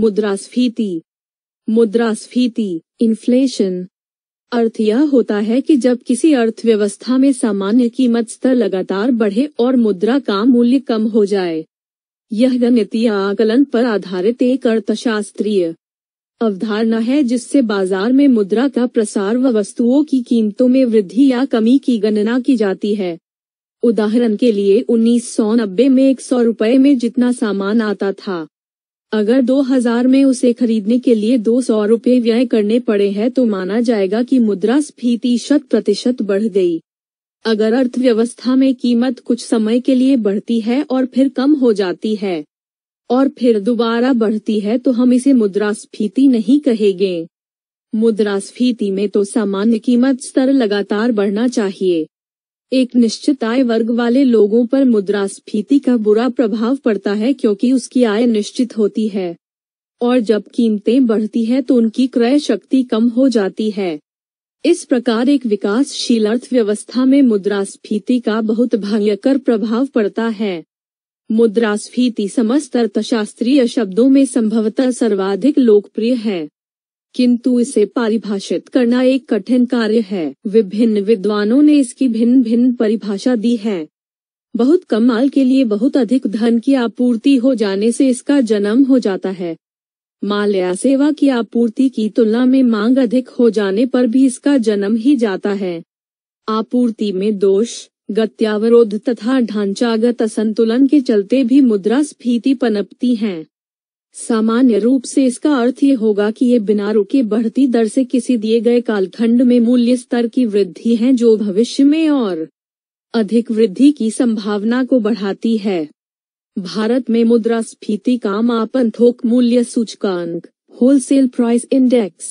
मुद्रास्फीति मुद्रास्फीति इन्फ्लेशन अर्थ यह होता है कि जब किसी अर्थव्यवस्था में सामान्य कीमत स्तर लगातार बढ़े और मुद्रा का मूल्य कम हो जाए यह गणितीय आकलन पर आधारित एक अर्थशास्त्रीय अवधारणा है जिससे बाजार में मुद्रा का प्रसार व वस्तुओं की कीमतों में वृद्धि या कमी की गणना की जाती है उदाहरण के लिए उन्नीस में एक सौ रुपये में जितना सामान आता था अगर दो हजार में उसे खरीदने के लिए दो सौ रूपये व्यय करने पड़े हैं तो माना जाएगा कि मुद्रास्फीति शत प्रतिशत बढ़ गई अगर अर्थव्यवस्था में कीमत कुछ समय के लिए बढ़ती है और फिर कम हो जाती है और फिर दोबारा बढ़ती है तो हम इसे मुद्रास्फीति नहीं कहेंगे मुद्रास्फीति में तो सामान्य कीमत स्तर लगातार बढ़ना चाहिए एक निश्चित आय वर्ग वाले लोगों पर मुद्रास्फीति का बुरा प्रभाव पड़ता है क्योंकि उसकी आय निश्चित होती है और जब कीमतें बढ़ती है तो उनकी क्रय शक्ति कम हो जाती है इस प्रकार एक विकासशील अर्थव्यवस्था में मुद्रास्फीति का बहुत भयंकर प्रभाव पड़ता है मुद्रास्फीति समस्त अर्थशास्त्रीय शब्दों में संभवतः सर्वाधिक लोकप्रिय है किंतु इसे परिभाषित करना एक कठिन कार्य है विभिन्न विद्वानों ने इसकी भिन्न भिन्न परिभाषा दी है बहुत कम माल के लिए बहुत अधिक धन की आपूर्ति हो जाने से इसका जन्म हो जाता है माल या सेवा की आपूर्ति की तुलना में मांग अधिक हो जाने पर भी इसका जन्म ही जाता है आपूर्ति में दोष गत्यावरोध तथा ढांचागत असंतुलन के चलते भी मुद्रा स्फीति पनपती है सामान्य रूप से इसका अर्थ ये होगा कि ये बिना रुके बढ़ती दर से किसी दिए गए कालखंड में मूल्य स्तर की वृद्धि है जो भविष्य में और अधिक वृद्धि की संभावना को बढ़ाती है भारत में मुद्रास्फीति का मापन थोक मूल्य सूचकांक होलसेल प्राइस इंडेक्स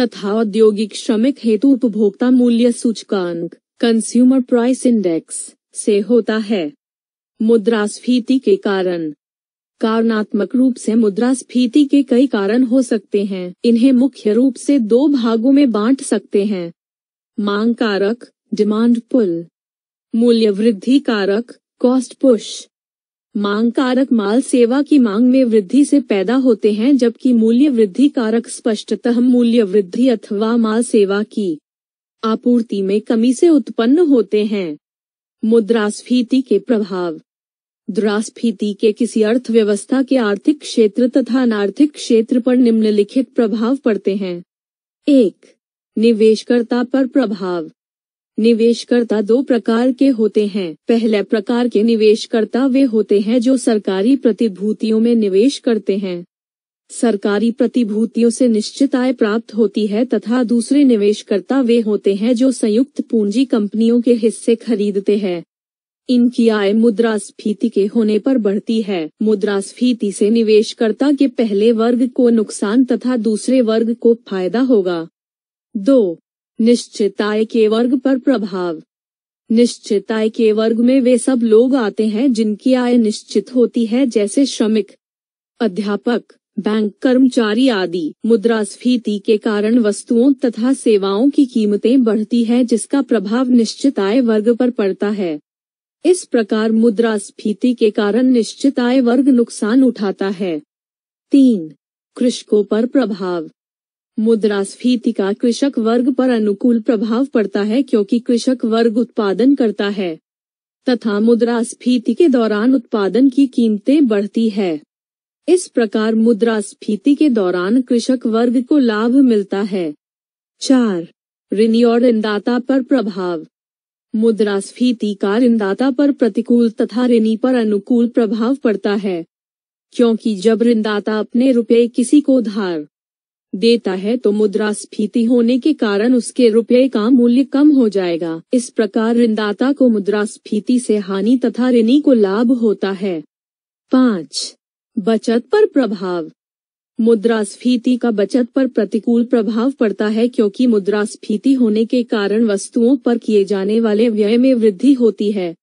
तथा औद्योगिक श्रमिक हेतु उपभोक्ता मूल्य सूचकांक कंज्यूमर प्राइस इंडेक्स से होता है मुद्रास्फीति के कारण कारणात्मक रूप से मुद्रास्फीति के कई कारण हो सकते हैं इन्हें मुख्य रूप से दो भागों में बांट सकते हैं मांग कारक डिमांड पुल मूल्य वृद्धि कारक कॉस्ट पुश मांग कारक माल सेवा की मांग में वृद्धि से पैदा होते हैं जबकि मूल्य वृद्धि कारक स्पष्टतः मूल्य वृद्धि अथवा माल सेवा की आपूर्ति में कमी से उत्पन्न होते हैं मुद्रास्फीति के प्रभाव द्रास्फीति के किसी अर्थव्यवस्था के आर्थिक क्षेत्र तथा अनार्थिक क्षेत्र पर निम्नलिखित प्रभाव पड़ते हैं एक निवेशकर्ता पर प्रभाव निवेशकर्ता दो प्रकार के होते हैं पहले प्रकार के निवेशकर्ता वे होते हैं जो सरकारी प्रतिभूतियों में निवेश करते हैं सरकारी प्रतिभूतियों से निश्चित आय प्राप्त होती है तथा दूसरे निवेशकर्ता वे होते हैं जो संयुक्त पूंजी कंपनियों के हिस्से खरीदते हैं इनकी आय मुद्रास्फीति के होने पर बढ़ती है मुद्रास्फीति से निवेशकर्ता के पहले वर्ग को नुकसान तथा दूसरे वर्ग को फायदा होगा दो निश्चित आय के वर्ग पर प्रभाव निश्चित आय के वर्ग में वे सब लोग आते हैं जिनकी आय निश्चित होती है जैसे श्रमिक अध्यापक बैंक कर्मचारी आदि मुद्रास्फीति के कारण वस्तुओं तथा सेवाओं की कीमतें बढ़ती है जिसका प्रभाव निश्चित आय वर्ग पर पड़ता है इस प्रकार मुद्रास्फीति के कारण निश्चित आय वर्ग नुकसान उठाता है तीन कृषकों पर प्रभाव मुद्रास्फीति का कृषक वर्ग पर अनुकूल प्रभाव पड़ता है क्योंकि कृषक वर्ग उत्पादन करता है तथा मुद्रास्फीति के दौरान उत्पादन की कीमतें बढ़ती है इस प्रकार मुद्रास्फीति के दौरान कृषक वर्ग को लाभ मिलता है चार ऋणी और ऋणदाता पर प्रभाव मुद्रास्फीति का ऋणदाता पर प्रतिकूल तथा ऋणी पर अनुकूल प्रभाव पड़ता है क्योंकि जब ऋणदाता अपने रुपये किसी को उधार देता है तो मुद्रास्फीति होने के कारण उसके रुपये का मूल्य कम हो जाएगा इस प्रकार ऋणदाता को मुद्रास्फीति से हानि तथा ऋणी को लाभ होता है पाँच बचत पर प्रभाव मुद्रास्फीति का बचत पर प्रतिकूल प्रभाव पड़ता है क्योंकि मुद्रास्फीति होने के कारण वस्तुओं पर किए जाने वाले व्यय में वृद्धि होती है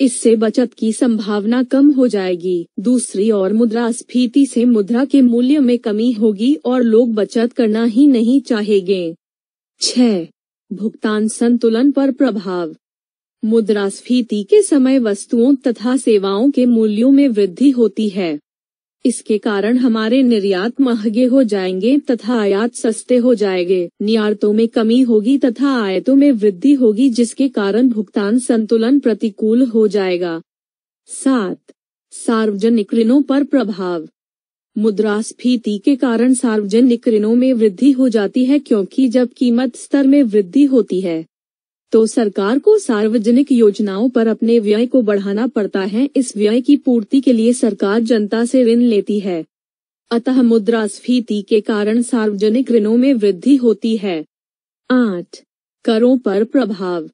इससे बचत की संभावना कम हो जाएगी दूसरी ओर मुद्रास्फीति से मुद्रा के मूल्य में कमी होगी और लोग बचत करना ही नहीं चाहेंगे छह भुगतान संतुलन पर प्रभाव मुद्रास्फीति के समय वस्तुओं तथा सेवाओं के मूल्यों में वृद्धि होती है इसके कारण हमारे निर्यात महंगे हो जाएंगे तथा आयात सस्ते हो जाएंगे निर्यातों में कमी होगी तथा आयतों में वृद्धि होगी जिसके कारण भुगतान संतुलन प्रतिकूल हो जाएगा सात सार्वजनिक ऋणों पर प्रभाव मुद्रास्फीति के कारण सार्वजनिक ऋणों में वृद्धि हो जाती है क्योंकि जब कीमत स्तर में वृद्धि होती है तो सरकार को सार्वजनिक योजनाओं पर अपने व्यय को बढ़ाना पड़ता है इस व्यय की पूर्ति के लिए सरकार जनता से ऋण लेती है अतः मुद्रास्फीति के कारण सार्वजनिक ऋणों में वृद्धि होती है आठ करों पर प्रभाव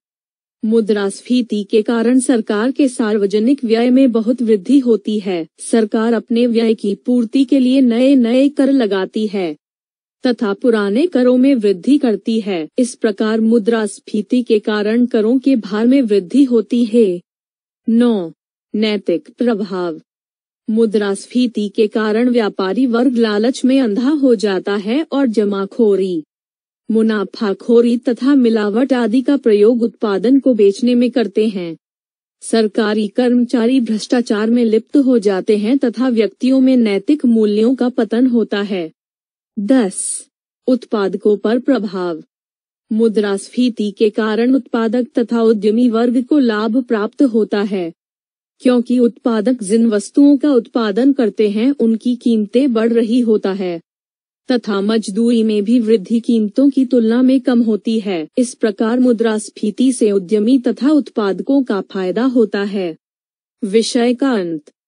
मुद्रास्फीति के कारण सरकार के सार्वजनिक व्यय में बहुत वृद्धि होती है सरकार अपने व्यय की पूर्ति के लिए नए नए कर लगाती है तथा पुराने करों में वृद्धि करती है इस प्रकार मुद्रास्फीति के कारण करों के भार में वृद्धि होती है नौ नैतिक प्रभाव मुद्रास्फीति के कारण व्यापारी वर्ग लालच में अंधा हो जाता है और जमाखोरी मुनाफाखोरी तथा मिलावट आदि का प्रयोग उत्पादन को बेचने में करते हैं सरकारी कर्मचारी भ्रष्टाचार में लिप्त हो जाते हैं तथा व्यक्तियों में नैतिक मूल्यों का पतन होता है दस उत्पादकों पर प्रभाव मुद्रास्फीति के कारण उत्पादक तथा उद्यमी वर्ग को लाभ प्राप्त होता है क्योंकि उत्पादक जिन वस्तुओं का उत्पादन करते हैं उनकी कीमतें बढ़ रही होता है तथा मजदूरी में भी वृद्धि कीमतों की तुलना में कम होती है इस प्रकार मुद्रास्फीति से उद्यमी तथा उत्पादकों का फायदा होता है विषय का अंत